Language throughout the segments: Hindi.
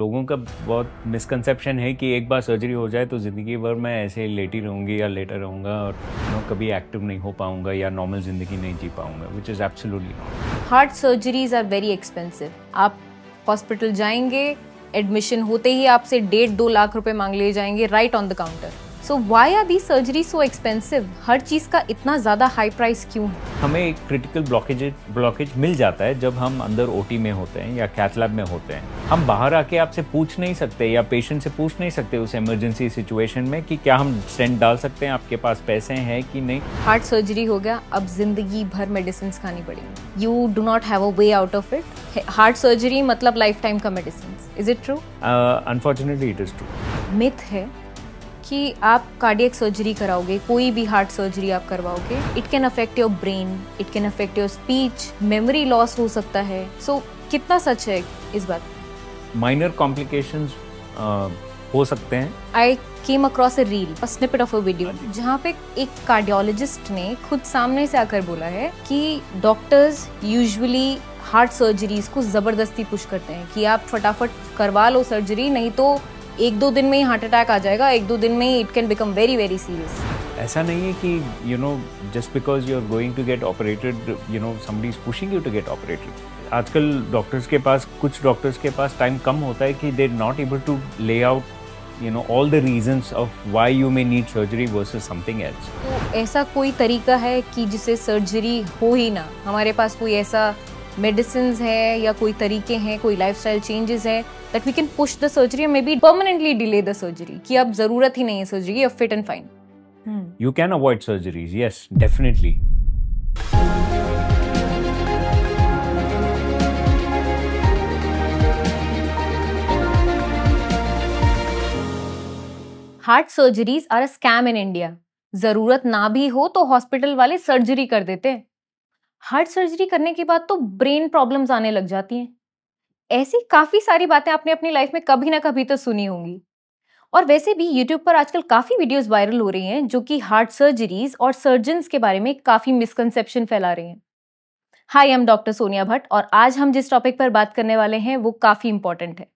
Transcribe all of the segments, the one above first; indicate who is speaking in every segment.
Speaker 1: लोगों का बहुत मिसकंसेप्शन है कि एक बार सर्जरी हो जाए तो ज़िंदगी भर मैं ऐसे लेटी रहूँगी या लेटा रहूँगा और नो कभी एक्टिव नहीं हो पाऊँगा या नॉर्मल ज़िंदगी नहीं जी पाऊँगा which is absolutely
Speaker 2: heart surgeries are very expensive आप हॉस्पिटल जाएंगे एडमिशन होते ही आपसे डेढ़ दो लाख रुपए मांग लिए जाएंगे right on the counter so why are the surgery so expensive हर चीज़ का इतना ज़्यादा हाई प्राइस क्यों है
Speaker 1: हमें एक क्रिटिकल ब्लॉकेज ब्लॉकेज मिल जाता है जब हम अंदर ओ में होते हैं या कैथलैब में होते हैं हम बाहर आके आपसे पूछ नहीं सकते या पेशेंट से पूछ नहीं सकते उस इमरजेंसी सिचुएशन में कि क्या हम स्टेंट डाल सकते हैं आपके पास पैसे हैं कि नहीं
Speaker 2: हार्ट सर्जरी हो गया अब जिंदगी भर मेडिसिन खानी पड़ेगी you do not have a way out of it heart surgery मतलब लाइफ टाइम का medicine is it true
Speaker 1: unfortunately it is true
Speaker 2: myth है कि आप कार्डियक सर्जरी कराओगे कोई भी हार्ट सर्जरी आप करवाओगे it can affect your brain it can affect your speech memory loss हो सकता है सो so, कितना सच है इस बात
Speaker 1: माइनर कॉम्प्लिकेशन हो सकते हैं
Speaker 2: I came across a reel snippet of a video जहाँ पे एक कार्डियोलॉजिस्ट ने खुद सामने से आकर बोला है कि डॉक्टर्स यूजुअली हार्ट सर्जरीज को ज़बरदस्ती पुश करते हैं कि आप फटाफट करवा लो सर्जरी नहीं तो एक दो दिन में ही हार्ट अटैक आ जाएगा एक दो दिन में ही it can become very very serious
Speaker 1: ऐसा नहीं है कि you know just because you are going to get operated you know someone is pushing you to get operated आजकल डॉक्टर्स के पास कुछ डॉक्टर्स के पास टाइम कम होता है कि they are not able to lay out you know all the reasons of why you may need surgery versus something else
Speaker 2: तो ऐसा कोई तरीका है कि जिसे सर्जरी हो ही ना हमारे पास कोई ऐसा मेडिसिन है या कोई तरीके हैं कोई लाइफ स्टाइल चेंजेस है that we can push the surgery may be permanently delay the surgery कि अब ज़रूरत ही नहीं है सर्जरी अब fit and fine
Speaker 1: you can avoid surgeries yes definitely
Speaker 2: heart surgeries are a scam in India जरूरत ना भी हो तो हॉस्पिटल वाले सर्जरी कर देते हैं हार्ट सर्जरी करने के बाद तो ब्रेन प्रॉब्लम्स आने लग जाती हैं ऐसी काफ़ी सारी बातें आपने अपनी लाइफ में कभी ना कभी तो सुनी होंगी और वैसे भी यूट्यूब पर आजकल काफ़ी वीडियोस वायरल हो रही हैं जो कि हार्ट सर्जरीज और सर्जन्स के बारे में काफ़ी मिसकंसेप्शन फैला रहे हैं hi I'm doctor Sonia Bhatt और आज हम जिस टॉपिक पर बात करने वाले हैं वो काफ़ी इंपॉर्टेंट है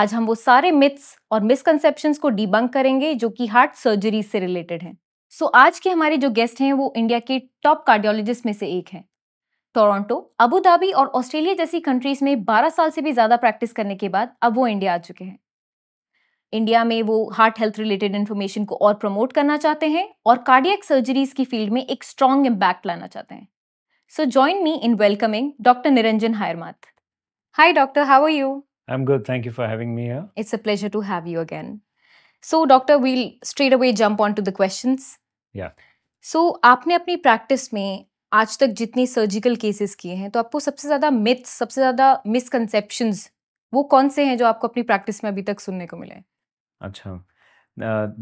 Speaker 2: आज हम वो सारे मिथ्स और मिसकनसेप्शंस को डिबंक करेंगे जो कि हार्ट सर्जरी से रिलेटेड हैं सो so, आज के हमारे जो गेस्ट हैं वो इंडिया के टॉप कार्डियोलॉजिस्ट में से एक हैं टोरंटो अबू धाबी और ऑस्ट्रेलिया जैसी कंट्रीज में 12 साल से भी ज़्यादा प्रैक्टिस करने के बाद अब वो इंडिया आ चुके हैं इंडिया में वो हार्ट हेल्थ रिलेटेड इन्फॉर्मेशन को और प्रमोट करना चाहते हैं और कार्डियक सर्जरीज की फील्ड में एक स्ट्रॉन्ग इम्पैक्ट लाना चाहते हैं so join me in welcoming doctor Niranjan Hiremath hi doctor how are you
Speaker 1: I'm good. Thank you for having me here.
Speaker 2: It's a pleasure to have you again. So, doctor, we'll straight away jump on to the questions. Yeah. So, आपने अपनी प्रैक्टिस में आज तक जितनी सर्जिकल केसेस किए हैं तो आपको सबसे ज़्यादा मिथ्स सबसे ज़्यादा मिसकनसेप्शन वो कौन से हैं जो आपको अपनी प्रैक्टिस में अभी तक सुनने को मिले
Speaker 1: अच्छा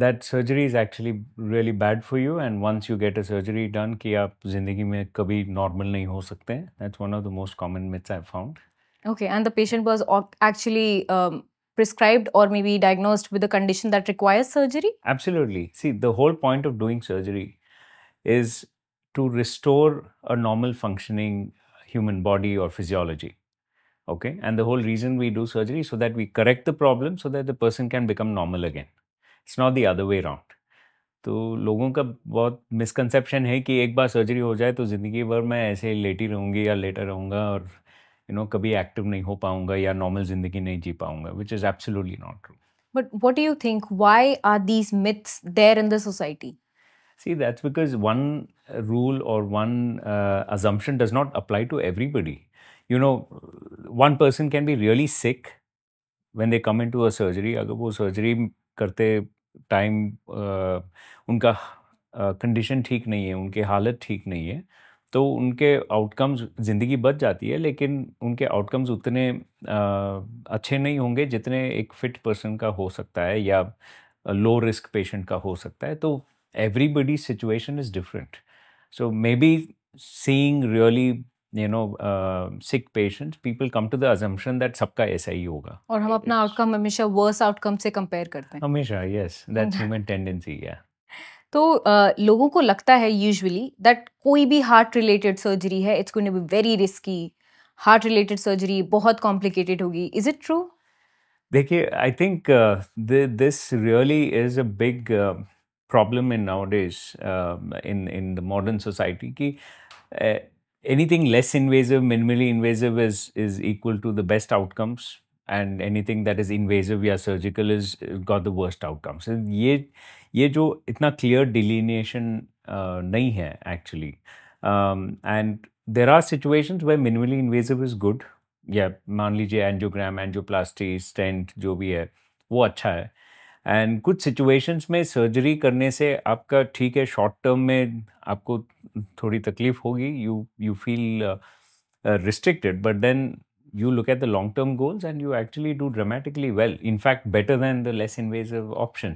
Speaker 1: that surgery is actually really bad for you and once you get a surgery done कि आप जिंदगी में कभी नॉर्मल नहीं हो सकते that's one of the most common myths I found
Speaker 2: okay and the patient was actually um, prescribed or maybe diagnosed with a condition that requires surgery?
Speaker 1: Absolutely. See, the whole point of doing surgery is to restore a normal functioning human body or physiology. Okay, and the whole reason we do surgery so that we correct the problem so that the person can become normal again. It's not the other way around. तो लोगों का बहुत मिसकंसेप्शन है कि एक बार सर्जरी हो जाए तो ज़िंदगी भर मैं ऐसे लेटी रहूँगी या लेटा रहूँगा और यू नो कभी एक्टिव नहीं हो पाऊँगा या नॉर्मल ज़िंदगी नहीं जी पाऊँगा which is absolutely not true
Speaker 2: but what do you think why are these myths there in the society
Speaker 1: See, that's because one rule or one uh, assumption does not apply to everybody. You know, one person can be really sick when they come into a surgery. अगर वो surgery करते time uh, उनका कंडीशन uh, ठीक नहीं है उनकी हालत ठीक नहीं है तो उनके आउटकम्स ज़िंदगी बच जाती है लेकिन उनके आउटकम्स उतने अच्छे नहीं होंगे जितने एक फिट पर्सन का हो सकता है या लो रिस्क पेशेंट का हो सकता है तो everybody's situation is different. So maybe seeing really you know, uh, sick patients, people come to the assumption that sabka aisa hi hoga.
Speaker 2: Aur hum apna outcome hamesha worse outcome se compare karte hain.
Speaker 1: Hamesha, yes. That's human tendency, yeah.
Speaker 2: So, uh, logo ko lagta hai usually that koi bhi heart-related surgery hai, it's going to be very risky. Heart-related surgery bahut complicated hogi. Is it true?
Speaker 1: Dekhye, I think uh, this really is a big... problem in nowadays in um, in in the modern society ki uh, anything less invasive is invasive is is equal to the best outcomes and that is invasive या surgical is got the worst outcomes ये ये जो इतना क्लियर uh, नहीं है actually and there are situations where minimally invasive is good या मान लीजिए एनजियोग्राम एनजियोप्लास्टी स्टेंट जो भी है वो अच्छा है एंड कुछ सिचुएशंस में सर्जरी करने से आपका ठीक है शॉर्ट टर्म में आपको थोड़ी तकलीफ होगी you you feel restricted but then you look at the long term goals and you actually do dramatically well in fact better than the less invasive option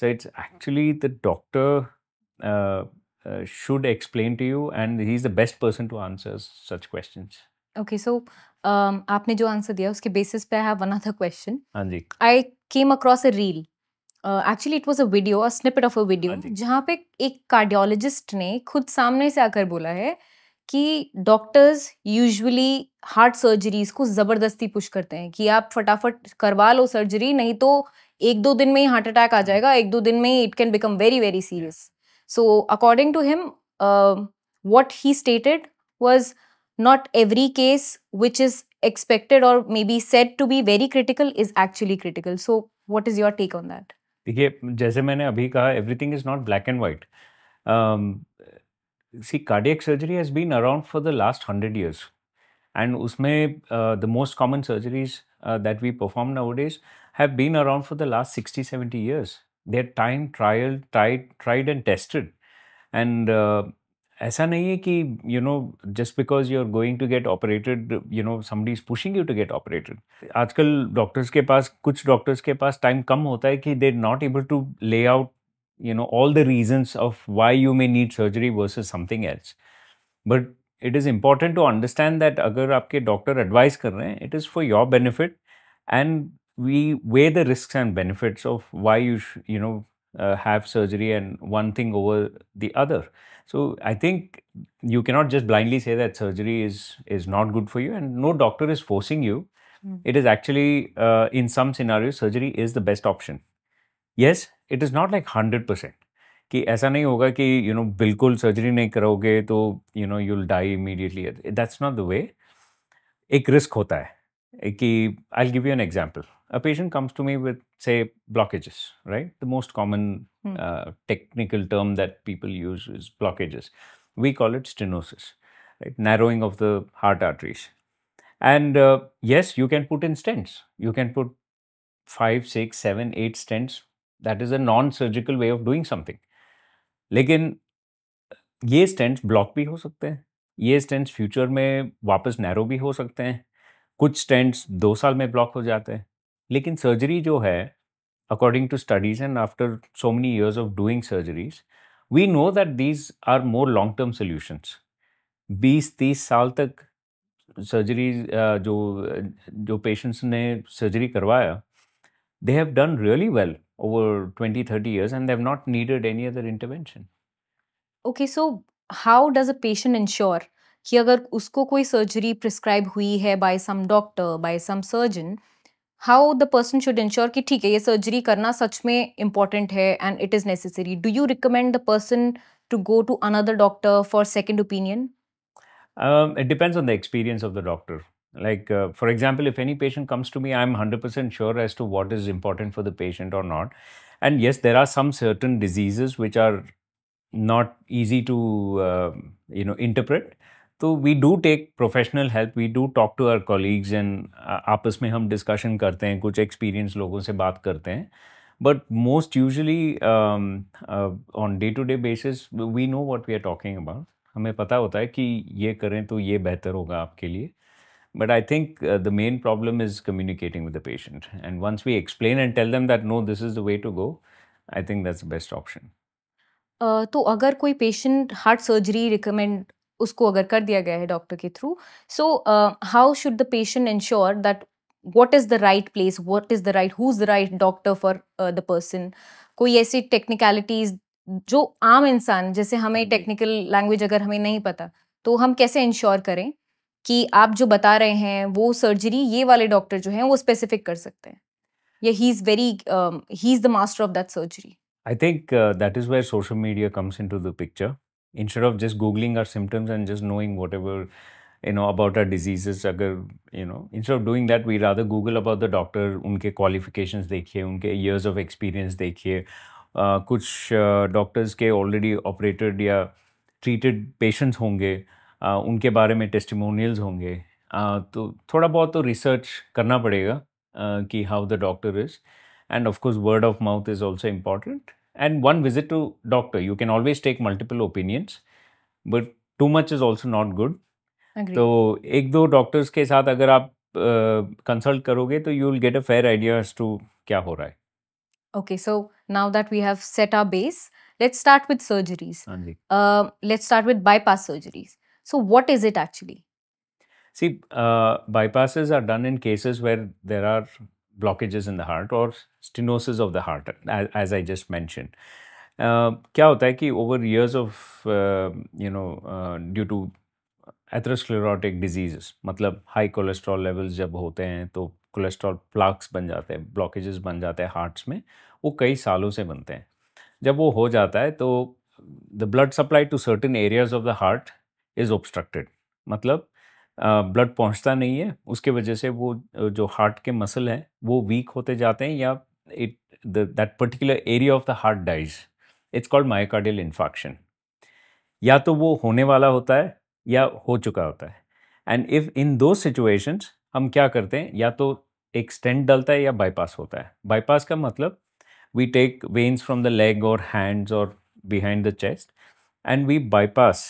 Speaker 1: so it's actually the doctor should explain to you and he is the best person to answer such questions
Speaker 2: okay so um, आपने जो आंसर दिया उसके बेसिस पे आई हैव अनदर क्वेश्चन हाँ जी I came across a reel actually it was a video a snippet of a video जहाँ पे एक कार्डियोलॉजिस्ट ने खुद सामने से आकर बोला है कि डॉक्टर्स यूजुअली हार्ट सर्जरीज को ज़बरदस्ती पुश करते हैं कि आप फटाफट करवा लो सर्जरी नहीं तो एक दो दिन में ही हार्ट अटैक आ जाएगा एक दो दिन में ही it can become very very serious so according to him what he stated was not every case which is expected or maybe said to be very critical is actually critical. So, what is your take on that?
Speaker 1: देखिए जैसे मैंने अभी कहा everything is not black and white see cardiac surgery has been around for the last hundred years and उसमें the most common surgeries that we perform nowadays have been around for the last sixty seventy years there time trial tried tried and tested and ऐसा नहीं है कि you know just because you are going to get operated you know someone is pushing you to get operated आजकल डॉक्टर्स के पास कुछ डॉक्टर्स के पास टाइम कम होता है कि they not able to lay out you know all the reasons of why you may need surgery versus something else but it is important to understand that अगर आपके डॉक्टर एडवाइस कर रहे हैं it is for your benefit and we weigh the risk and benefits of why you you know uh, have surgery and one thing over the other. So I think you cannot just blindly say that surgery is is not good for you, and no doctor is forcing you. Mm. It is actually uh, in some scenarios surgery is the best option. Yes, it is not like hundred percent. कि ऐसा नहीं होगा कि यू नो बिल्कुल सर्जरी नहीं करोगे तो you know you will die immediately that's not the way एक रिस्क होता है Eh, I'll give you an example. A patient comes to me with, say, blockages, right? The most common hmm. uh, technical term that people use is blockages. We call it stenosis, right? Narrowing of the heart arteries. And uh, yes, you can put in stents. You can put five, six, seven, eight stents. That is a non-surgical way of doing something. लेकिन ये स्टेंट्स ब्लॉक भी हो सकते हैं stents future फ्यूचर में वापस narrow भी हो सकते हैं कुछ स्टेंट्स दो साल में ब्लॉक हो जाते हैं लेकिन सर्जरी जो है according to studies and after so many years of doing surgeries we know that these are more long term solutions बीस तीस साल तक सर्जरी जो जो पेशेंट्स ने सर्जरी करवाया they have done really well over 20 30 years and they've not needed any other intervention
Speaker 2: okay so how does a patient patient कि अगर उसको कोई सर्जरी प्रिस्क्राइब हुई है by some doctor by some surgeon how the person should ensure कि ठीक है ये सर्जरी करना सच में इम्पॉर्टेंट है and it is necessary do you recommend the person to go to another doctor for second opinion
Speaker 1: It depends on the experience of the doctor. Like, uh, for example, if any patient comes to me, I'm 100% sure as to what is important for the patient or not. And yes, there are some certain diseases which are not easy to, uh, you know, interpret. तो we do take professional help we do talk to our colleagues एंड आपस में हम डिस्कशन करते हैं कुछ एक्सपीरियंस लोगों से बात करते हैं but most usually on day to day basis we know what we are talking about हमें पता होता है कि ये करें तो ये बेहतर होगा आपके लिए but I think the main problem is communicating with the patient and once we explain and tell them that no this is the way to go I think that's best option
Speaker 2: तो अगर कोई पेशेंट हार्ट सर्जरी रिकमेंड उसको अगर कर दिया गया है डॉक्टर के through so how should the patient ensure that what is the right place what is the right who is the right doctor for the person कोई ऐसी टेक्निकलिटीज जो आम इंसान जैसे हमें टेक्निकल लैंग्वेज अगर हमें नहीं पता तो हम कैसे इंश्योर करें कि आप जो बता रहे हैं वो सर्जरी ये वाले डॉक्टर जो हैं वो स्पेसिफिक कर सकते हैं या he is very he is the master of that surgery
Speaker 1: I think that is where social media comes into the picture instead of just googling our symptoms and just knowing whatever you know about our diseases अगर you know instead of doing that we rather google about the doctor उनके qualifications देखिए उनके years of experience देखिए uh, कुछ डॉक्टर्स uh, के ऑलरेडी ऑपरेटेड या ट्रीटेड पेशेंट्स होंगे uh, उनके बारे में टेस्टिमोनियल्स होंगे uh, तो थोड़ा बहुत तो रिसर्च करना पड़ेगा uh, कि how the doctor is and of course word of mouth is also important and one visit to doctor you can always take multiple opinions but too much is also not good so ek do doctors case saath agar aap uh, consult karoge you will get a fair idea as to kya ho
Speaker 2: okay so now that we have set our base let's start with surgeries uh, let's start with bypass surgeries so what is it actually
Speaker 1: see uh, bypasses are done in cases where there are blockages in the heart और stenosis of the heart as I just mention क्या होता है कि over years of you know due to atherosclerotic disease मतलब हाई कोलेस्ट्रॉल लेवल्स जब होते हैं तो कोलेस्ट्रॉल प्लाक्स बन जाते हैं ब्लॉकेजेस बन जाते हैं हार्ट्स में वो कई सालों से बनते हैं जब वो हो जाता है तो the blood supply to certain areas of the heart is obstructed मतलब ब्लड पहुंचता नहीं है उसके वजह से वो जो हार्ट के मसल हैं वो वीक होते जाते हैं या it that particular area of the heart dies it's called myocardial infarction या तो वो होने वाला होता है या हो चुका होता है एंड इफ़ इन दो सिचुएशंस हम क्या करते हैं या तो एक स्टेंट डलता है या बाईपास होता है बाईपास का मतलब we take veins from the leg और हैंड्स और behind the chest and we bypass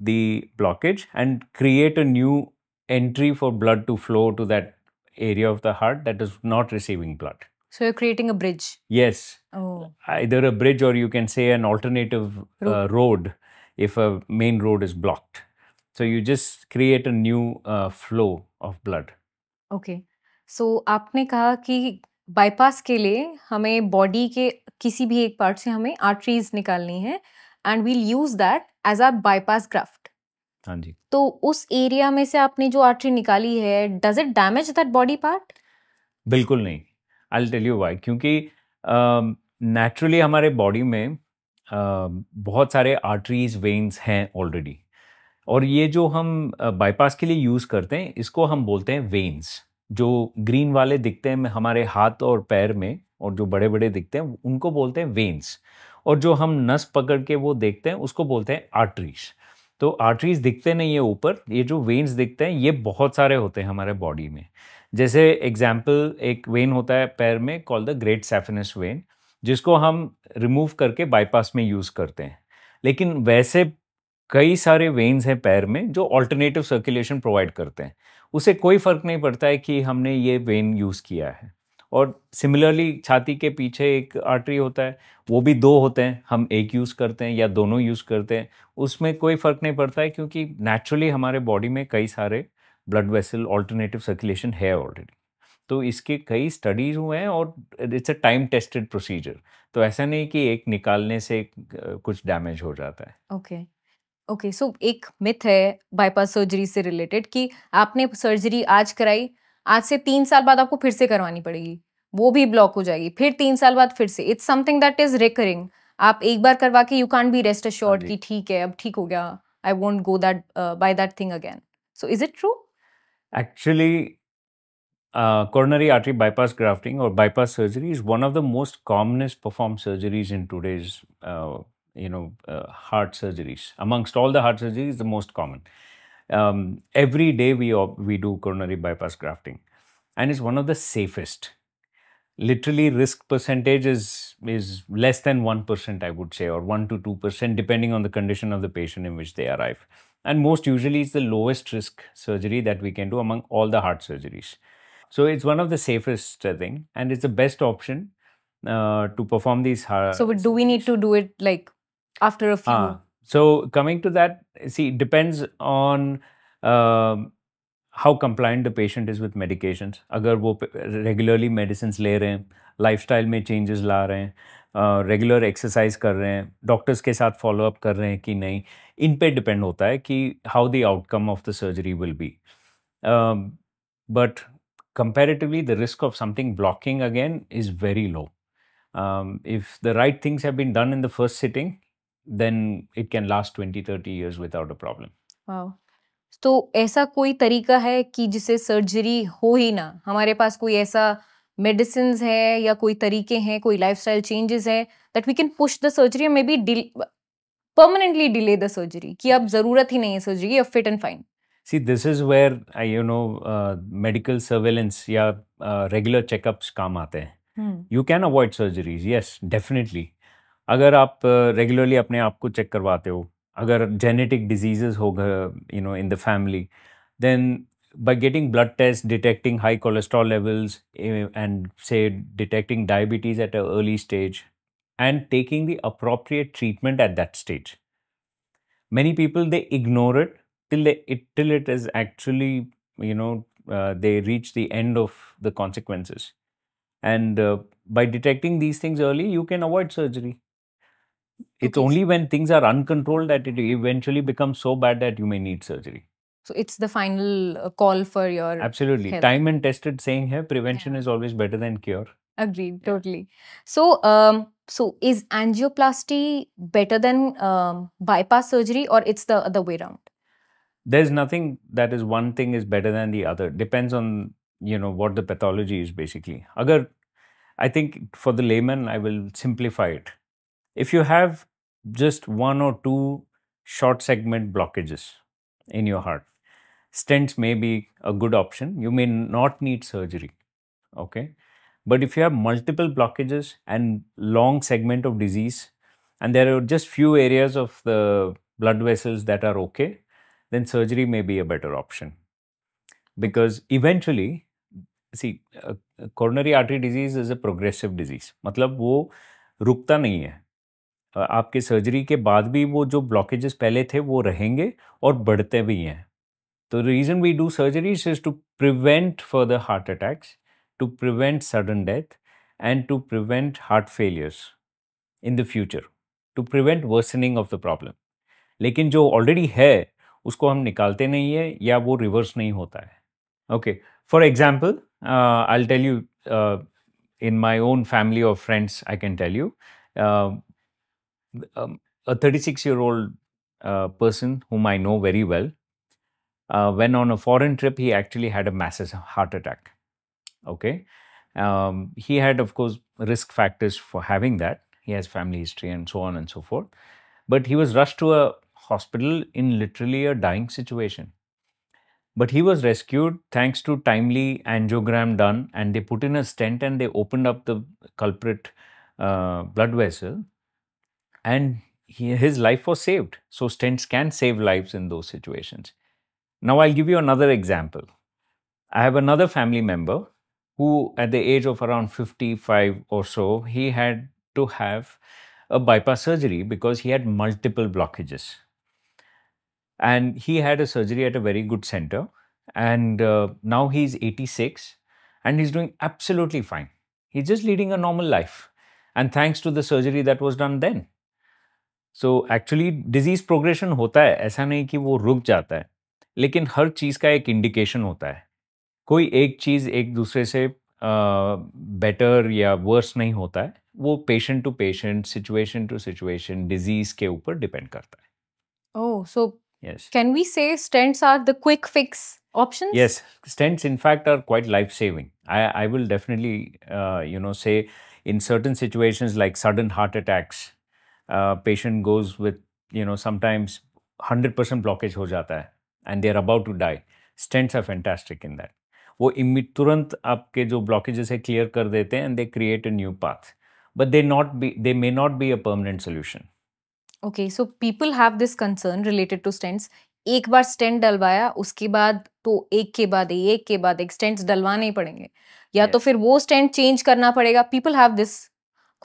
Speaker 1: the blockage and create a new entry for blood to flow to that area of the heart that is not receiving blood.
Speaker 2: So you're creating a bridge?
Speaker 1: Yes. Oh. Either a bridge or you can say an alternative uh, road if a main road is blocked. So you just create a new uh, flow of blood.
Speaker 2: Okay. So आपने कहा कि bypass के लिए हमें body के किसी भी एक part से हमें arteries निकालनी है and we'll use that as a bypass graft हाँ जी तो उस एरिया में से आपने जो आर्टरी निकाली है does it damage that body part
Speaker 1: बिल्कुल नहीं आई टेल यू वाई क्योंकि नेचुरली um, uh, हमारे बॉडी में uh, बहुत सारे आर्टरीज वेन्स हैं ऑलरेडी और ये जो हम बाईपास uh, के लिए यूज़ करते हैं इसको हम बोलते हैं वेन्स जो ग्रीन वाले दिखते हैं हमारे हाथ और पैर में और जो बड़े बड़े दिखते हैं उनको बोलते हैं वेन्स और जो हम नस पकड़ के वो देखते हैं उसको बोलते हैं आर्टरीज तो आर्टरीज दिखते नहीं है ऊपर ये जो वेन्स दिखते हैं ये बहुत सारे होते हैं हमारे बॉडी में जैसे एग्जाम्पल एक वेन होता है पैर में call the great saphenous vein जिसको हम रिमूव करके बाईपास में यूज़ करते हैं लेकिन वैसे कई सारे वेन्स हैं पैर में जो ऑल्टरनेटिव सर्कुलेशन प्रोवाइड करते हैं उसे कोई फ़र्क नहीं पड़ता है कि हमने ये वेन यूज़ किया है और सिमिलरली छाती के पीछे एक आर्टरी होता है वो भी दो होते हैं हम एक यूज़ करते हैं या दोनों यूज़ करते हैं उसमें कोई फ़र्क नहीं पड़ता है क्योंकि नेचुरली हमारे बॉडी में कई सारे ब्लड वेसल ऑल्टरनेटिव सर्कुलेशन है ऑलरेडी तो इसके कई स्टडीज़ हुए हैं और it's a time tested procedure तो ऐसा नहीं कि एक निकालने से कुछ डैमेज हो जाता है
Speaker 2: okay okay. Okay okay, so so एक मिथ है बाईपास सर्जरी से रिलेटेड कि आपने सर्जरी आज कराई आज से तीन साल बाद आपको फिर से करवानी पड़ेगी वो भी ब्लॉक हो जाएगी फिर तीन साल बाद फिर से it's something that is recurring आप एक बार करवा के you can't be rest assured की ठीक है अब ठीक हो गया I won't go that by that thing again so is it true
Speaker 1: actually coronary artery bypass grafting और bypass surgery is one of the most commonest perform surgeries in today's you know heart surgeries amongst all the heart surgery is the most common um, every day we, we do coronary bypass grafting and it's one of the safest literally risk percentage is is less than 1% i would say or 1 to 2% depending on the condition of the patient in which they arrive and most usually it's the lowest risk surgery that we can do among all the heart surgeries so it's one of the safest uh, thing and it's the best option uh, to perform these heart so
Speaker 2: do we need to do it like after a ah, few
Speaker 1: so coming to that, see, depends on um, how compliant the patient is with medications. अगर वो regularly medicines ले रहे हैं lifestyle में changes ला रहे हैं regular exercise कर रहे हैं doctors के साथ up कर रहे हैं कि नहीं इन पे depend होता है कि how the outcome of the surgery will be. Um, but comparatively, the risk of something blocking again is very low. Um, if the right things have been done in the first sitting, then it can last 20 30 years without a problem
Speaker 2: wow तो ऐसा कोई तरीका है कि जिसे सर्जरी हो ही ना हमारे पास कोई ऐसा मेडिसिन है या कोई तरीके हैं कोई लाइफ स्टाइल चेंजेस है that we can push the surgery may be permanently delay the surgery कि अब जरूरत ही नहीं है सर्जरी uh, uh, या fit and fine
Speaker 1: see this is where I you know medical surveillance या रेगुलर चेकअप्स काम आते हैं you can avoid surgeries yes definitely अगर आप रेगुलरली अपने आप को चेक करवाते हो अगर जेनेटिक डिजीजेस हो you then by getting blood tests detecting high cholesterol levels eh, and say detecting diabetes at an early stage and taking the appropriate treatment at that stage many people they ignore it till it is actually you know uh, they reach the end of the consequences and uh, by detecting these things early you can avoid surgery it's okay. only when things are uncontrolled that it eventually becomes so bad that you may need surgery.
Speaker 2: So it's the final uh, call for your absolutely health. time
Speaker 1: and tested saying here prevention yeah. is always better than cure.
Speaker 2: Agreed, totally. So, um, so is angioplasty better than um, bypass surgery, or it's the other way around?
Speaker 1: There's nothing that is one thing is better than the other. Depends on you know what the pathology is basically. Agar I think for the layman, I will simplify it if you have just one or two short segment blockages in your heart, stents may be a good option. You may not need surgery. Okay. But if you have multiple blockages and long segment of disease, and there are just few areas of the blood vessels that are okay, then surgery may be a better option. Because eventually, see, uh, coronary artery disease is a progressive disease. मतलब वो रुकता नहीं है आपके सर्जरी के बाद भी वो जो ब्लॉकेजेस पहले थे वो रहेंगे और बढ़ते भी हैं तो reason we do surgeries is to prevent further heart attacks to prevent sudden death and to prevent heart failures in the future to prevent worsening of the problem लेकिन जो ऑलरेडी है उसको हम निकालते नहीं है या वो रिवर्स नहीं होता है okay for example I tell you in my own family और friends I can tell you um, a 36 year old uh, person whom I know very well, uh, when on a foreign trip, he actually had a massive heart attack. Okay. Um, he had, of course, risk factors for having that. He has family history and so on and so forth. But he was rushed to a hospital in literally a dying situation. But he was rescued thanks to timely angiogram done, and they put in a stent and they opened up the culprit uh, blood vessel and he, his life was saved. So stents can save lives in those situations. Now I'll give you another example. I have another family member who at the age of around 55 or so, he had to have a bypass surgery because he had multiple blockages. And he had a surgery at a very good center. And uh, now he's 86 and he's doing absolutely fine. He's just leading a normal life. And thanks to the surgery that was done then. So actually disease progression होता है ऐसा नहीं कि वो रुक जाता है लेकिन हर चीज़ का एक इंडिकेशन होता है कोई एक चीज़ एक दूसरे से बेटर uh, या वर्स नहीं होता है वो patient to patient situation to situation disease के ऊपर डिपेंड करता
Speaker 2: है oh so can we say stents are the quick fix options yes
Speaker 1: stents in fact are quite life saving I will definitely you know say in certain situations like sudden heart attacks patient goes with you know know hundred percent blockage हो जाता है and they are about to die stents are fantastic in that वो इमी तुरंत आपके जो ब्लॉकेजेस है क्लियर कर देते हैं and they create a new path but they not be they may not be a permanent solution
Speaker 2: okay so people have this concern related to stents एक बार स्टेंट डलवाया उसके बाद तो एक के बाद एक के बाद एक स्टेंट्स डलवाने ही पड़ेंगे या तो yes. तो फिर वो स्टेंट चेंज करना पड़ेगा people have this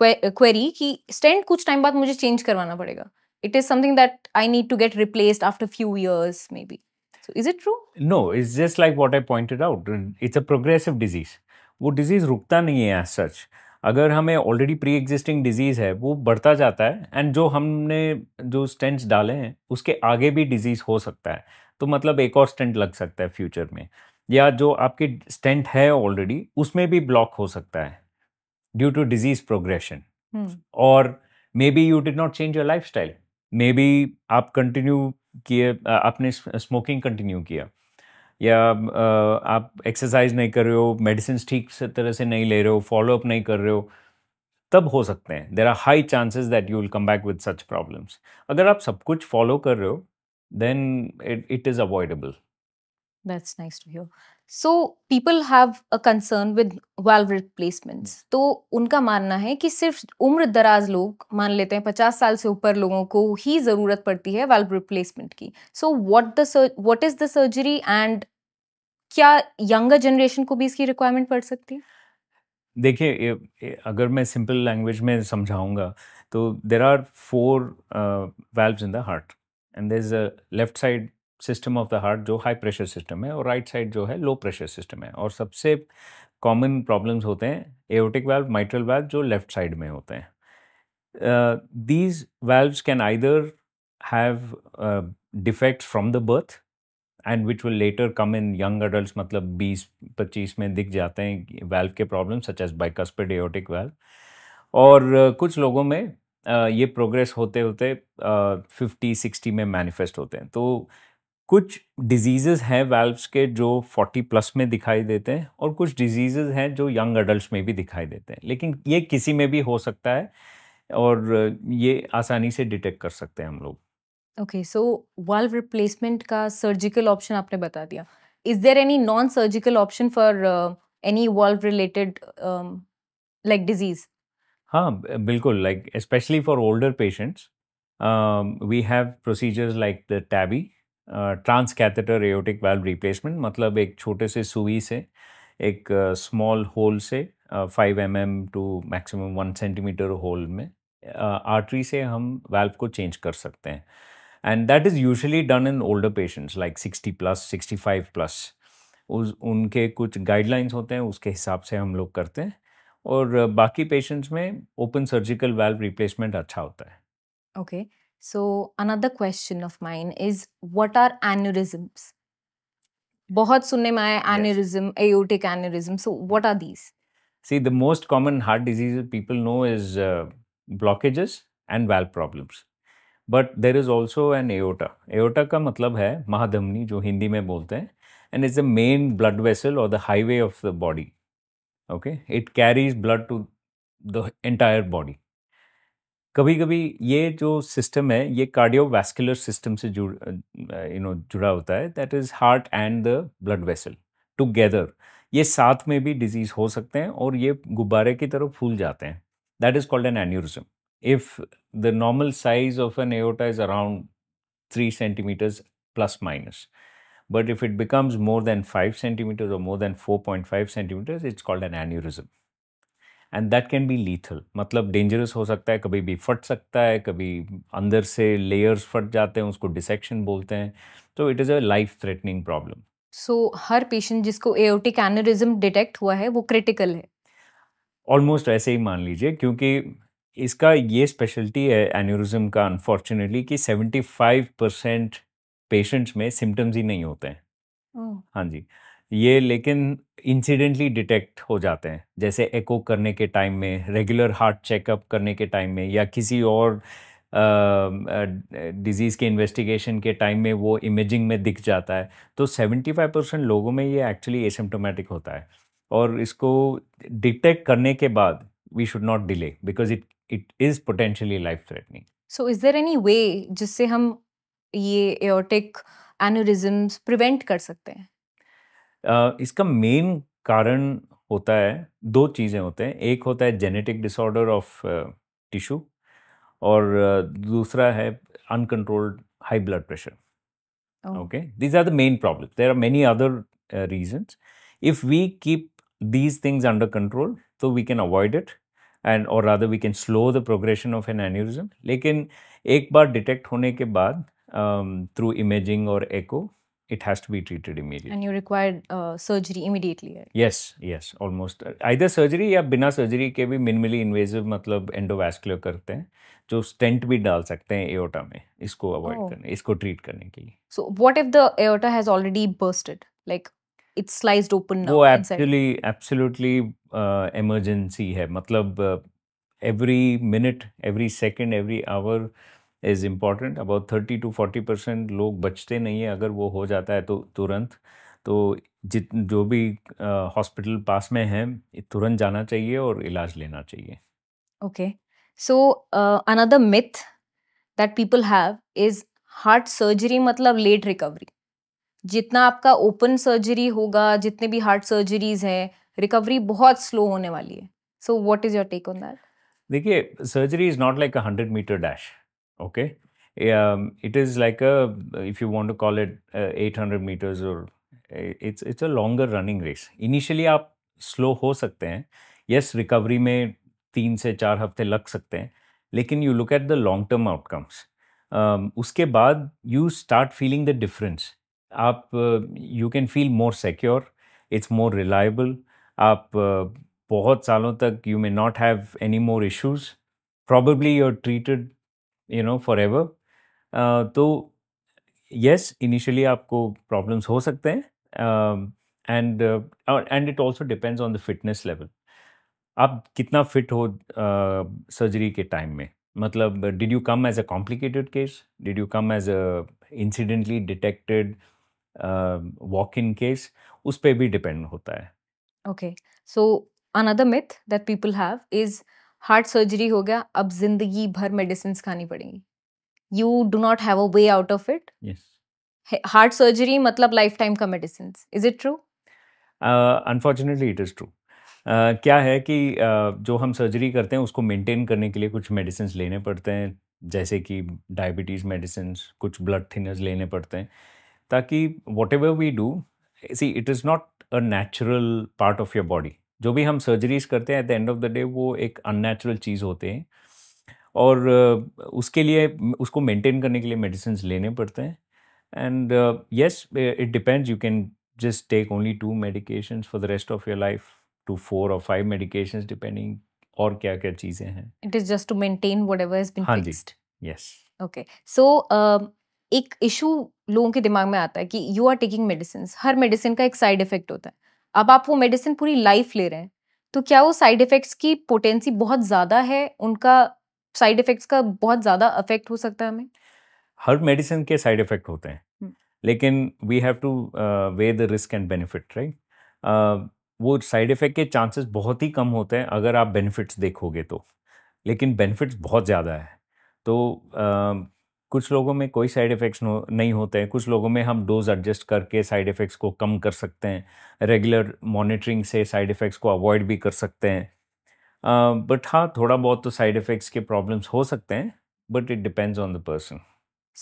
Speaker 2: query uh, कि स्टैंड कुछ टाइम बाद मुझे चेंज करवाना पड़ेगा it is something that I need to get replaced after few years may be so is it true
Speaker 1: no it's just like what I pointed out it's a progressive disease वो डिजीज रुकता नहीं है एज सच अगर हमें ऑलरेडी प्री एग्जिस्टिंग डिजीज़ है वो बढ़ता जाता है एंड जो हमने जो स्टेंट्स डाले हैं उसके आगे भी डिजीज़ हो सकता है तो मतलब एक और स्टेंट लग सकता है फ्यूचर में या जो आपके स्टेंट है ऑलरेडी उसमें भी ब्लॉक हो सकता है due to disease progression. Hmm. Or maybe you did not change your lifestyle. Maybe आप कंटिन्यू किए आपने स्मोकिंग कंटिन्यू किया या आप एक्सरसाइज नहीं कर रहे हो मेडिसिन ठीक से तरह से नहीं ले रहे हो फॉलोअप नहीं कर रहे हो तब हो सकते हैं there are high chances that you will come back with such problems अगर आप सब कुछ फॉलो कर रहे हो then it it is avoidable
Speaker 2: That's nice to hear. So people have a concern with valve replacements तो उनका मानना है कि सिर्फ उम्र दराज लोग मान लेते हैं पचास साल से ऊपर लोगों को ही ज़रूरत पड़ती है वाल्व रिप्लेसमेंट की so what the what is the surgery and क्या यंगर जनरेशन को भी इसकी रिक्वायरमेंट पड़ सकती है
Speaker 1: देखिए अगर मैं सिंपल लैंग्वेज में समझाऊंगा तो there are four valve in the heart and there is a left side system of the heart जो हाई प्रेशर सिस्टम है और राइट साइड जो है लो प्रेशर सिस्टम है और सबसे कॉमन प्रॉब्लम्स होते हैं एओटिक वाल्व माइट्रल वाल्व जो लेफ्ट साइड में होते हैं these valves can either have defect from the birth and which will later come in young adult मतलब 20 25 में दिख जाते हैं वेल्व के problem such as bicuspid aortic valve और uh, कुछ लोगों में uh, ये प्रोग्रेस होते होते फिफ्टी सिक्सटी में मैनिफेस्ट होते हैं तो कुछ डिजीजेस हैं वेल्व्स के जो 40 प्लस में दिखाई देते हैं और कुछ डिजीजेस हैं जो यंग अडल्ट में भी दिखाई देते हैं लेकिन ये किसी में भी हो सकता है और ये आसानी से डिटेक्ट कर सकते हैं हम लोग
Speaker 2: ओके सो वाल्व रिप्लेसमेंट का सर्जिकल ऑप्शन आपने बता दिया is there any non surgical option for any valve related like disease
Speaker 1: हाँ बिल्कुल like specially for older patients we have procedures like the TAVI trans catheter aortic valve replacement मतलब एक छोटे से सुई से एक स्मॉल होल से five M M to maximum one centimetre hole में आर्टरी से हम वाल्व को चेंज कर सकते हैं and that is usually done in older patients like sixty plus sixty five plus उस उनके कुछ गाइडलाइंस होते हैं उसके हिसाब से हम लोग करते हैं और बाकी पेशेंट्स में ओपन सर्जिकल वेल्व रिप्लेसमेंट अच्छा होता है
Speaker 2: okay okay. So, another question of mine is what are aneurysms? Bohat sunnemai aneurysm, aortic aneurysm. So, what are these?
Speaker 1: See, the most common heart disease people know is uh, blockages and valve problems. But there is also an aorta. Aorta ka matlab hai mahadhamni, jo Hindi mein bolte hai, and it's the main blood vessel or the highway of the body. Okay? It carries blood to the entire body. कभी कभी ये जो सिस्टम है ये कार्डियोवैस्कुलर सिस्टम से जुड़ यू नो जुड़ा होता है that is heart and the blood vessel together ये साथ में भी डिजीज़ हो सकते हैं और ये गुब्बारे की तरफ फूल जाते हैं that is called an aneurysm if the normal size of an aorta is around three centimetres plus minus but if it becomes more than five centimetres और more than four point five centimetres it's called an aneurysm and that can be lethal मतलब डेंजरस हो सकता है कभी भी फट सकता है कभी अंदर से लेयर्स फट जाते हैं उसको डिसेक्शन बोलते हैं तो it is a life threatening problem
Speaker 2: so हर पेशेंट जिसको एओटिक एनरिज्म डिटेक्ट हुआ है वो क्रिटिकल है
Speaker 1: ऑलमोस्ट ऐसे ही मान लीजिए क्योंकि इसका ये स्पेशलिटी है एन्यूरिज्म का अनफॉर्चुनेटली कि 75 परसेंट पेशेंट्स में सिम्टम्स ही नहीं होते हैं oh. हाँ जी ये लेकिन इंसिडेंटली डिटेक्ट हो जाते हैं जैसे एको करने के टाइम में रेगुलर हार्ट चेकअप करने के टाइम में या किसी और डिज़ीज़ के इन्वेस्टिगेशन के टाइम में वो इमेजिंग में दिख जाता है तो 75 परसेंट लोगों में ये एक्चुअली एसिम्टोमेटिक होता है और इसको डिटेक्ट करने के बाद we should not delay because it it is potentially life threatening
Speaker 2: so is there any way जिससे हम ये एयोटिक एनोरिज्म प्रिवेंट कर सकते हैं
Speaker 1: इसका मेन कारण होता है दो चीज़ें होते हैं एक होता है जेनेटिक डिसऑर्डर ऑफ टिश्यू और दूसरा है uncontrolled high blood pressure okay these are the main problem there are many other reasons if we keep these things under control तो we can avoid it and और rather we can slow the progression of an aneurysm लेकिन एक बार डिटेक्ट होने के बाद थ्रू इमेजिंग और एको it has to be treated immediately.
Speaker 2: And you required uh, surgery immediately. Right?
Speaker 1: Yes, yes, almost either surgery या बिना surgery के भी minimally invasive मतलब endovascular करते हैं जो stent भी डाल सकते हैं aorta में इसको avoid oh. करने इसको treat करने के लिए.
Speaker 2: So what if the aorta has already bursted like it's sliced open now? वो
Speaker 1: actually absolutely uh, emergency है मतलब uh, every minute, every second, every hour is important about thirty to forty percent लोग बचते नहीं है अगर वो हो जाता है तो तुरंत तो जित जो भी हॉस्पिटल पास में है तुरंत जाना चाहिए और इलाज लेना चाहिए
Speaker 2: okay so another myth that people have is heart surgery मतलब लेट रिकवरी जितना आपका ओपन सर्जरी होगा जितने भी हार्ट सर्जरीज हैं रिकवरी बहुत स्लो होने वाली है so what is your take on that
Speaker 1: देखिए surgery is not like a hundred metre dash Okay. Um, it is like a, if you want to call it uh, 800 meters or uh, it's it's a longer running race. Initially आप स्लो हो सकते हैं. यस रिकवरी में तीन से चार हफ्ते लग सकते हैं. लेकिन you look at the long term outcomes उसके बाद you start feeling the difference आप you can feel more secure it's more reliable आप uh, बहुत सालों तक you may not have any more issues probably you are treated you know for ever तो येस इनिशियली आपको प्रॉब्लम्स हो सकते हैं and and it also depends on the fitness level आप कितना फिट हो सर्जरी uh, के टाइम में मतलब did you come as a complicated case did you come as a incidentally detected walk in case उस पर भी डिपेंड होता है
Speaker 2: okay so another myth that people have is heart surgery हो गया अब जिंदगी भर मेडिसिन खानी पड़ेंगी you do not have a way out of it heart surgery मतलब लाइफ टाइम का medicine is it true
Speaker 1: unfortunately it is true क्या है कि uh, जो हम सर्जरी करते हैं उसको मेंटेन करने के लिए कुछ मेडिसिन लेने पड़ते हैं जैसे कि डायबिटीज़ मेडिसिन कुछ ब्लड थिनर्स लेने पड़ते हैं ताकि whatever we do see it is not a natural part of your body जो भी हम सर्जरीज करते हैं at the end of the day वो एक अननेचुरल चीज़ होते हैं और उसके लिए उसको मेंटेन करने के लिए मेडिसिन लेने पड़ते हैं and yes it depends you can just take only two medication for the rest of your life two four और फाइव मेडिकेशन डिपेंडिंग और क्या क्या चीज़ें हैं
Speaker 2: it is just to maintain हाँ
Speaker 1: जी यस
Speaker 2: ओके सो एक इशू लोगों के दिमाग में आता है कि यू आर टेकिंग मेडिसिन हर मेडिसिन का एक साइड इफेक्ट होता है अब आप वो मेडिसिन पूरी लाइफ ले रहे हैं तो क्या वो साइड इफेक्ट्स की पोटेंसी बहुत ज़्यादा है उनका साइड इफेक्ट्स का बहुत ज़्यादा अफेक्ट हो सकता है हमें
Speaker 1: हर मेडिसिन के साइड इफेक्ट होते हैं हम्म। लेकिन we have to weigh the risk and benefit right वो साइड इफेक्ट के चांसेस बहुत ही कम होते हैं अगर आप बेनिफिट्स देखोगे तो लेकिन बेनिफिट्स बहुत ज़्यादा है तो uh, कुछ लोगों में कोई साइड इफ़ेक्ट्स नहीं होते हैं कुछ लोगों में हम डोज एडजस्ट करके साइड इफ़ेक्ट्स को कम कर सकते हैं रेगुलर मॉनिटरिंग से साइड इफ़ेक्ट्स को अवॉइड भी कर सकते हैं बट हाँ थोड़ा बहुत तो साइड इफ़ेक्ट्स के प्रॉब्लम्स हो सकते हैं but it depends on the person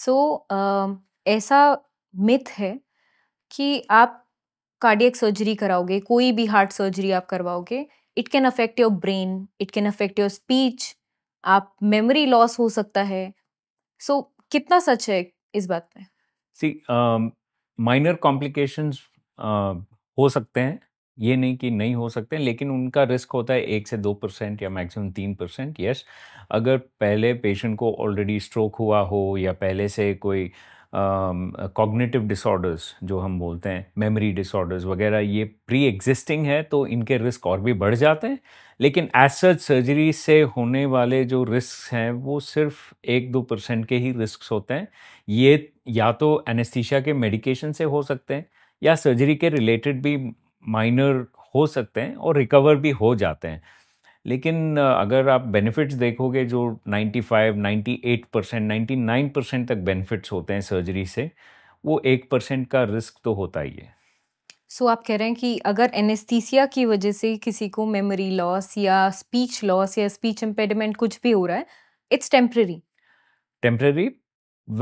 Speaker 2: so ऐसा मिथ है कि आप कार्डियक सर्जरी कराओगे कोई भी हार्ट सर्जरी आप करवाओगे it can affect your brain it can affect your speech आप मेमोरी लॉस हो सकता है सो so, कितना सच है इस बात में
Speaker 1: सी माइनर कॉम्प्लिकेशंस हो सकते हैं ये नहीं कि नहीं हो सकते लेकिन उनका रिस्क होता है एक से दो परसेंट या मैक्सिमम तीन परसेंट यस अगर पहले पेशेंट को ऑलरेडी स्ट्रोक हुआ हो या पहले से कोई uh, cognitive um, disorders uh, जो हम बोलते हैं मेमोरी डिसऑर्डर्स वगैरह ये प्री एग्जिस्टिंग है तो इनके रिस्क और भी बढ़ जाते हैं लेकिन एज सच सर्जरी से होने वाले जो रिस्क हैं वो सिर्फ एक दो परसेंट के ही रिस्क होते हैं ये या तो एनेस्थीशिया के मेडिकेशन से हो सकते हैं या सर्जरी के रिलेटेड भी माइनर हो सकते हैं और रिकवर भी हो जाते हैं लेकिन अगर आप बेनिफिट्स देखोगे जो 95, 98 परसेंट नाइन्टी परसेंट तक बेनिफिट्स होते हैं सर्जरी से वो एक परसेंट का रिस्क तो होता ही है
Speaker 2: सो so, आप कह रहे हैं कि अगर एनेस्थीसिया की वजह से किसी को मेमोरी लॉस या स्पीच लॉस या स्पीच इम्पेडमेंट कुछ भी हो रहा है it's temporary
Speaker 1: temporary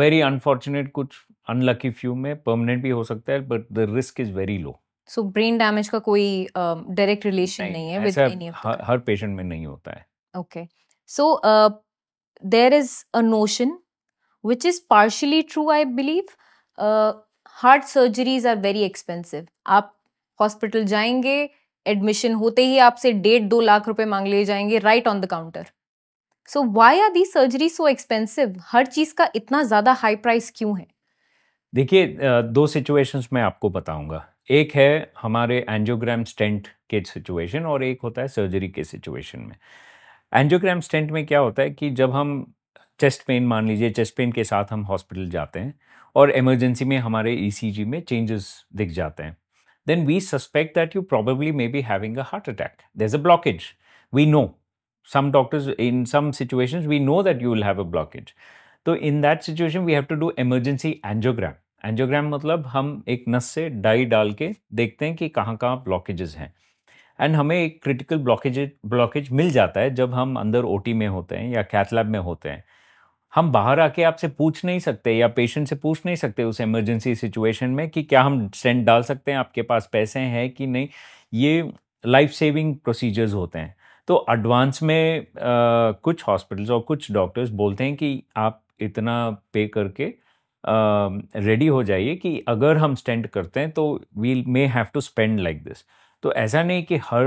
Speaker 1: very unfortunate कुछ अनलकी फ्यू में परमानेंट भी हो सकता है but the risk is very low
Speaker 2: so brain damage का कोई डायरेक्ट uh, रिलेशन नहीं, नहीं है विद एनी
Speaker 1: हर, हर पेशेंट में नहीं होता
Speaker 2: है okay so there is a notion which is partially true I believe heart surgeries are very expensive आप हॉस्पिटल जाएंगे एडमिशन होते ही आपसे डेढ़ दो लाख रुपए मांग लिए जाएंगे right on the counter so why are the surgery so expensive हर चीज का इतना ज्यादा हाई प्राइस क्यों है
Speaker 1: देखिए दो सिचुएशंस मैं आपको बताऊंगा एक है हमारे एंजियोग्राम स्टेंट के सिचुएशन और एक होता है सर्जरी के सिचुएशन में एंजियोग्राम स्टेंट में क्या होता है कि जब हम चेस्ट पेन मान लीजिए चेस्ट पेन के साथ हम हॉस्पिटल जाते हैं और इमरजेंसी में हमारे ईसीजी e में चेंजेस दिख जाते हैं then we suspect that you probably may be having a heart attack there is a blockage we know some doctors in some situation we know that you will have a blockage तो in that situation we have to do emergency angiogram angiogram मतलब हम एक नस से डाई डाल के देखते हैं कि कहाँ कहाँ ब्लॉकेजेस हैं एंड हमें एक क्रिटिकल ब्लॉकेज ब्लॉकेज मिल जाता है जब हम अंदर ओ में होते हैं या कैथलैब में होते हैं हम बाहर आके आपसे पूछ नहीं सकते या पेशेंट से पूछ नहीं सकते उस इमरजेंसी सिचुएशन में कि क्या हम स्टेंट डाल सकते हैं आपके पास पैसे हैं कि नहीं ये लाइफ सेविंग प्रोसीजर्स होते हैं तो एडवांस में आ, कुछ हॉस्पिटल्स और कुछ डॉक्टर्स बोलते हैं कि आप इतना पे करके रेडी हो जाइए कि अगर हम स्टेंट करते हैं तो we may have to spend like this तो ऐसा नहीं कि हर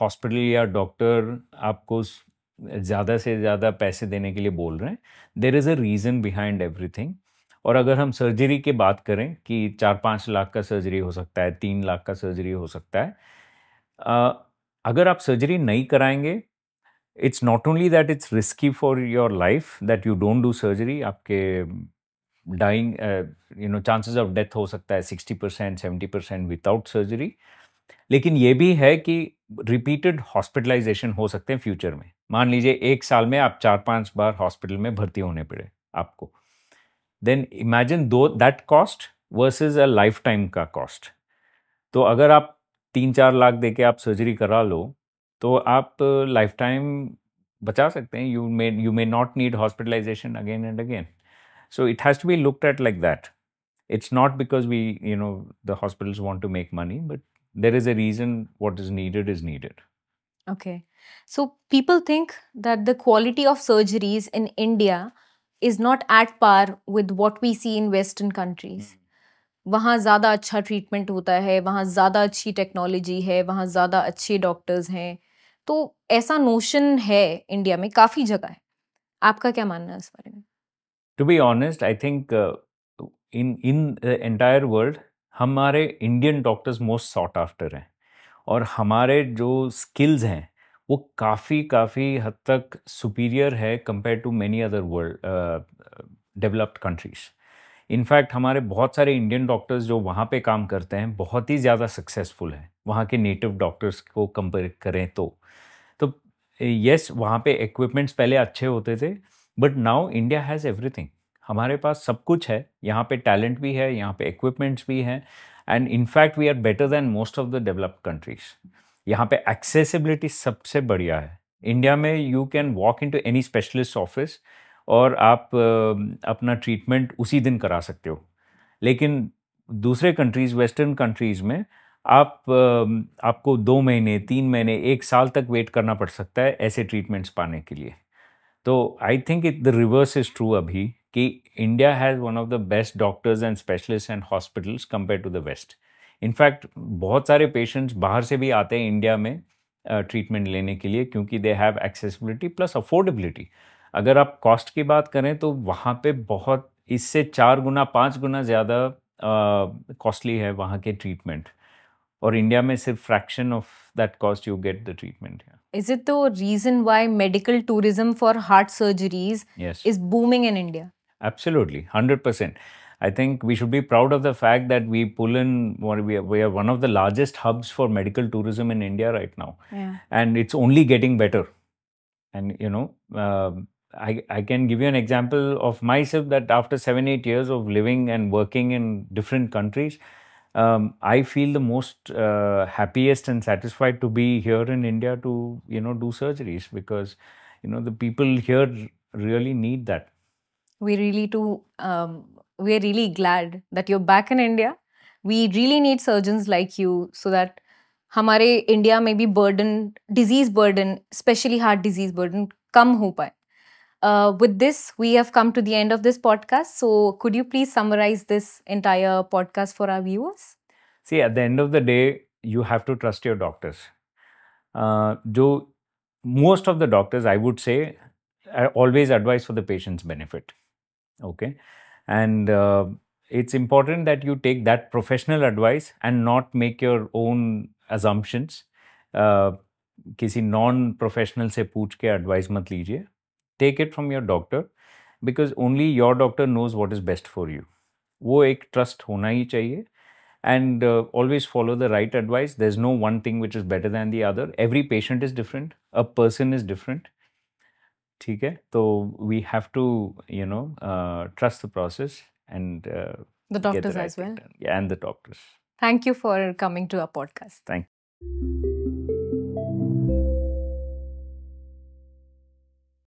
Speaker 1: हॉस्पिटल uh, या डॉक्टर आपको ज़्यादा से ज़्यादा पैसे देने के लिए बोल रहे हैं there is a reason behind everything और अगर हम सर्जरी की बात करें कि चार पाँच लाख का सर्जरी हो सकता है तीन लाख का सर्जरी हो सकता है uh, अगर आप सर्जरी नहीं कराएंगे it's not only that it's risky for your life that you don't do surgery आपके dying you know chances of death हो सकता है sixty percent seventy percent without surgery लेकिन ये भी है कि रिपीटेड हॉस्पिटलाइजेशन हो सकते हैं फ्यूचर में मान लीजिए एक साल में आप चार पांच बार हॉस्पिटल में भर्ती होने पड़े आपको देन इमेजिन दो that cost versus a life time का कॉस्ट तो अगर आप तीन चार लाख दे के आप सर्जरी करा लो तो आप लाइफ टाइम बचा सकते हैं you may you may not need hospitalization again and again so it has to be looked at like that it's not because we you know the hospitals want to make money but there is a reason what is needed is needed
Speaker 2: okay so people think that the quality of surgeries in India is not at par with what we see in western countries वहाँ ज़्यादा अच्छा ट्रीटमेंट होता है वहाँ ज़्यादा अच्छी टेक्नोलॉजी है वहाँ ज़्यादा अच्छे डॉक्टर्स हैं तो ऐसा नोशन है इंडिया में काफ़ी जगह है आपका क्या मानना है इस बारे में
Speaker 1: to be honest I think in in entire world हमारे Indian doctors most sought after हैं और हमारे जो स्किल्स हैं वो काफ़ी काफ़ी हद तक सुपीरियर है compare to many other world developed countries in fact हमारे बहुत सारे इंडियन डॉक्टर्स जो वहाँ पे काम करते हैं बहुत ही ज़्यादा सक्सेसफुल हैं वहाँ के नेटिव डॉक्टर्स को कंपेयर करें तो यस वहाँ पे इक्विपमेंट्स पहले अच्छे होते थे but now India has everything हमारे पास सब कुछ है यहाँ पे टैलेंट भी है यहाँ पे इक्विपमेंट्स भी हैं and in fact we are better than most of the developed countries यहाँ पे एक्सेसिबिलिटी सबसे बढ़िया है इंडिया में you can walk in to any specialist office और आप अपना ट्रीटमेंट उसी दिन करा सकते हो लेकिन दूसरे कंट्रीज वेस्टर्न कंट्रीज़ में आप आपको दो महीने तीन महीने एक साल तक वेट करना पड़ सकता है ऐसे ट्रीटमेंट्स पाने के लिए तो I think it the reverse is true अभी कि India has one of the best doctors and specialist and hospitals compare to the west in fact बहुत सारे पेशेंट्स बाहर से भी आते हैं इंडिया में ट्रीटमेंट लेने के लिए क्योंकि they have accessibility plus affordability अगर आप कॉस्ट की बात करें तो वहाँ पे बहुत इससे चार गुना पाँच गुना ज़्यादा कॉस्टली है वहाँ के ट्रीटमेंट Or India, में सिर्फ fraction of that cost, you get the treatment
Speaker 2: is it the reason why medical tourism for heart surgeries is booming in India?
Speaker 1: Absolutely, 100% I think we should be proud of the fact that we pull in, we are, one of the largest hubs for medical tourism in India right now. Yeah. And it's only getting better. And, you know, uh, I, I can give you an example of myself that after seven, eight years of living and working in different countries, um, I feel the most uh, happiest and satisfied to be here in India to you know do surgeries because you know the people here really need that.
Speaker 2: We really do. Um, we're really glad that you're back in India. We really need surgeons like you so that हमारे India may be burden disease burden, especially heart disease burden, कम हो पाए uh, with this, we have come to the end of this podcast. So, could you please summarize this entire podcast for our viewers?
Speaker 1: See, at the end of the day, you have to trust your doctors. Uh, do most of the doctors, I would say, always advise for the patient's benefit. Okay, and uh, it's important that you take that professional advice and not make your own assumptions. Uh, किसी नॉन प्रोफेशनल से पूछ के एडवाइस मत लीजिए take it from your doctor because only your doctor knows what is best for you. वो एक trust होना ही चाहिए and uh, always follow the right advice. There's no one thing which is better than the other. Every patient is different. A person is different. ठीक है have to, have to you know the the process and the doctors as well and the doctors
Speaker 2: thank you for coming to a podcast thank you